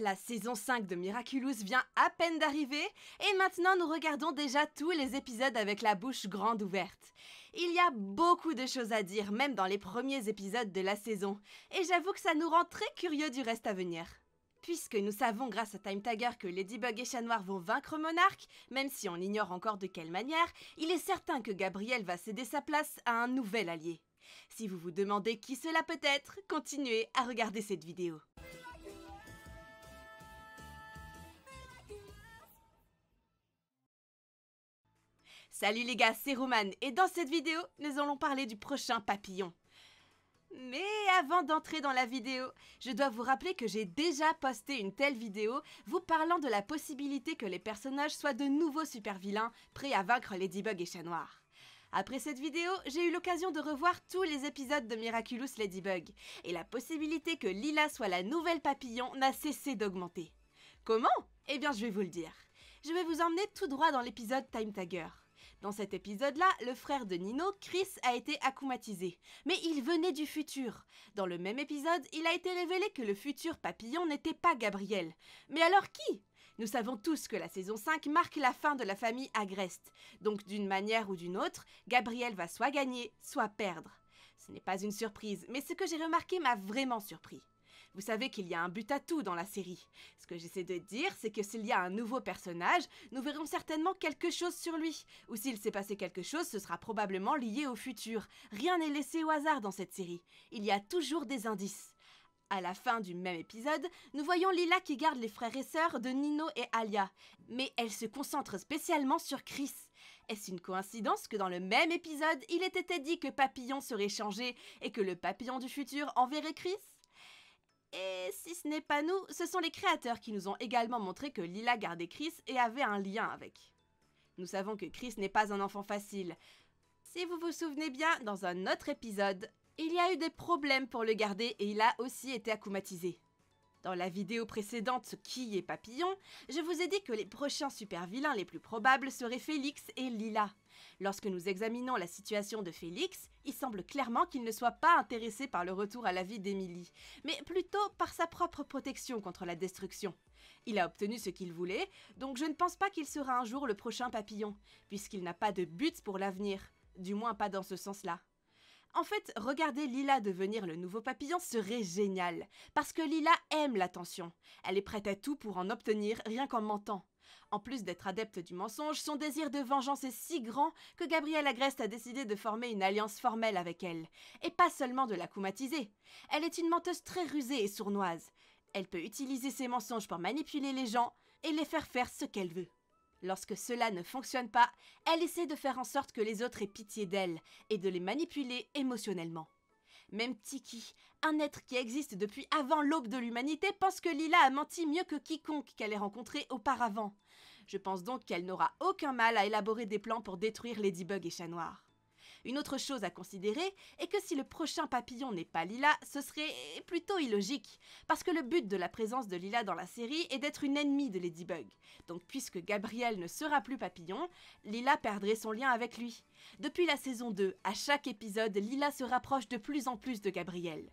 La saison 5 de Miraculous vient à peine d'arriver et maintenant nous regardons déjà tous les épisodes avec la bouche grande ouverte. Il y a beaucoup de choses à dire même dans les premiers épisodes de la saison et j'avoue que ça nous rend très curieux du reste à venir. Puisque nous savons grâce à Time Tiger que Ladybug et Chat Noir vont vaincre Monarque, même si on ignore encore de quelle manière, il est certain que Gabriel va céder sa place à un nouvel allié. Si vous vous demandez qui cela peut être, continuez à regarder cette vidéo. Salut les gars, c'est Roman et dans cette vidéo, nous allons parler du prochain papillon. Mais avant d'entrer dans la vidéo, je dois vous rappeler que j'ai déjà posté une telle vidéo vous parlant de la possibilité que les personnages soient de nouveaux super-vilains prêts à vaincre Ladybug et Chat Noir. Après cette vidéo, j'ai eu l'occasion de revoir tous les épisodes de Miraculous Ladybug, et la possibilité que Lila soit la nouvelle papillon n'a cessé d'augmenter. Comment Eh bien je vais vous le dire. Je vais vous emmener tout droit dans l'épisode Time Tagger. Dans cet épisode-là, le frère de Nino, Chris, a été akumatisé. Mais il venait du futur. Dans le même épisode, il a été révélé que le futur papillon n'était pas Gabriel. Mais alors qui nous savons tous que la saison 5 marque la fin de la famille Agreste. Donc d'une manière ou d'une autre, Gabriel va soit gagner, soit perdre. Ce n'est pas une surprise, mais ce que j'ai remarqué m'a vraiment surpris. Vous savez qu'il y a un but à tout dans la série. Ce que j'essaie de dire, c'est que s'il y a un nouveau personnage, nous verrons certainement quelque chose sur lui. Ou s'il s'est passé quelque chose, ce sera probablement lié au futur. Rien n'est laissé au hasard dans cette série. Il y a toujours des indices. À la fin du même épisode, nous voyons Lila qui garde les frères et sœurs de Nino et Alia, mais elle se concentre spécialement sur Chris. Est-ce une coïncidence que dans le même épisode, il était dit que Papillon serait changé et que le papillon du futur enverrait Chris et si ce n'est pas nous, ce sont les créateurs qui nous ont également montré que Lila gardait Chris et avait un lien avec. Nous savons que Chris n'est pas un enfant facile. Si vous vous souvenez bien, dans un autre épisode, il y a eu des problèmes pour le garder et il a aussi été akumatisé. Dans la vidéo précédente Qui est Papillon, je vous ai dit que les prochains super-vilains les plus probables seraient Félix et Lila. Lorsque nous examinons la situation de Félix, il semble clairement qu'il ne soit pas intéressé par le retour à la vie d'Émilie, mais plutôt par sa propre protection contre la destruction. Il a obtenu ce qu'il voulait, donc je ne pense pas qu'il sera un jour le prochain papillon, puisqu'il n'a pas de but pour l'avenir, du moins pas dans ce sens-là. En fait, regarder Lila devenir le nouveau papillon serait génial, parce que Lila aime l'attention. Elle est prête à tout pour en obtenir rien qu'en mentant. En plus d'être adepte du mensonge, son désir de vengeance est si grand que Gabrielle Agreste a décidé de former une alliance formelle avec elle, et pas seulement de la coumatiser. Elle est une menteuse très rusée et sournoise. Elle peut utiliser ses mensonges pour manipuler les gens et les faire faire ce qu'elle veut. Lorsque cela ne fonctionne pas, elle essaie de faire en sorte que les autres aient pitié d'elle et de les manipuler émotionnellement. Même Tiki, un être qui existe depuis avant l'aube de l'humanité, pense que Lila a menti mieux que quiconque qu'elle ait rencontré auparavant. Je pense donc qu'elle n'aura aucun mal à élaborer des plans pour détruire Ladybug et Chat Noir. Une autre chose à considérer est que si le prochain papillon n'est pas Lila, ce serait plutôt illogique, parce que le but de la présence de Lila dans la série est d'être une ennemie de Ladybug. Donc puisque Gabriel ne sera plus papillon, Lila perdrait son lien avec lui. Depuis la saison 2, à chaque épisode, Lila se rapproche de plus en plus de Gabriel.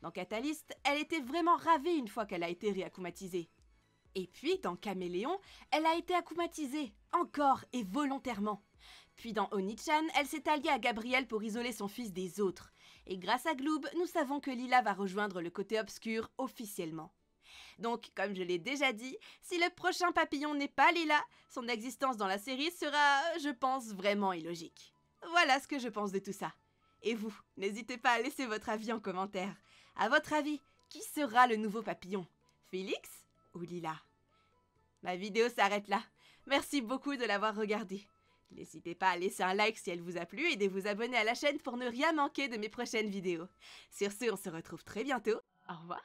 Dans Catalyst, elle était vraiment ravie une fois qu'elle a été réaccoumatisée. Et puis, dans Caméléon, elle a été acoumatisée, encore et volontairement. Puis dans Onichan, elle s'est alliée à Gabriel pour isoler son fils des autres. Et grâce à Gloob, nous savons que Lila va rejoindre le côté obscur officiellement. Donc, comme je l'ai déjà dit, si le prochain papillon n'est pas Lila, son existence dans la série sera, je pense, vraiment illogique. Voilà ce que je pense de tout ça. Et vous, n'hésitez pas à laisser votre avis en commentaire. À votre avis, qui sera le nouveau papillon Félix ou Lila Ma vidéo s'arrête là. Merci beaucoup de l'avoir regardée. N'hésitez pas à laisser un like si elle vous a plu et de vous abonner à la chaîne pour ne rien manquer de mes prochaines vidéos. Sur ce, on se retrouve très bientôt. Au revoir